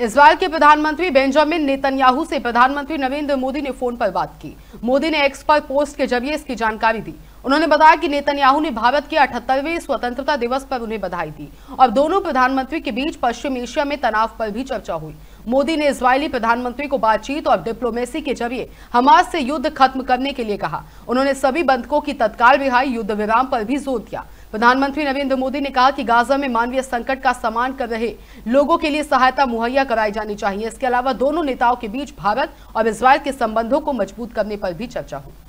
Israel के प्रधानमंत्री Benjamin Netanyahu से प्रधानमंत्री नरेंद्र मोदी ने फोन पर बात की मोदी ने एक्स पर पोस्ट के जरिए इसकी जानकारी दी उन्होंने बताया कि नेतन्याहू ने भारत के अठहत्तरवें स्वतंत्रता दिवस पर उन्हें बधाई दी और दोनों प्रधानमंत्री के बीच पश्चिम एशिया में तनाव पर भी चर्चा हुई मोदी ने इसराइली प्रधानमंत्री को बातचीत और डिप्लोमेसी के जरिए हमास से युद्ध खत्म करने के लिए कहा उन्होंने सभी बंधकों की तत्काल रिहाई युद्ध विराम पर भी जोर दिया प्रधानमंत्री नरेंद्र मोदी ने कहा कि गाजा में मानवीय संकट का सामान कर रहे लोगों के लिए सहायता मुहैया कराई जानी चाहिए इसके अलावा दोनों नेताओं के बीच भारत और इसराइल के संबंधों को मजबूत करने पर भी चर्चा हुई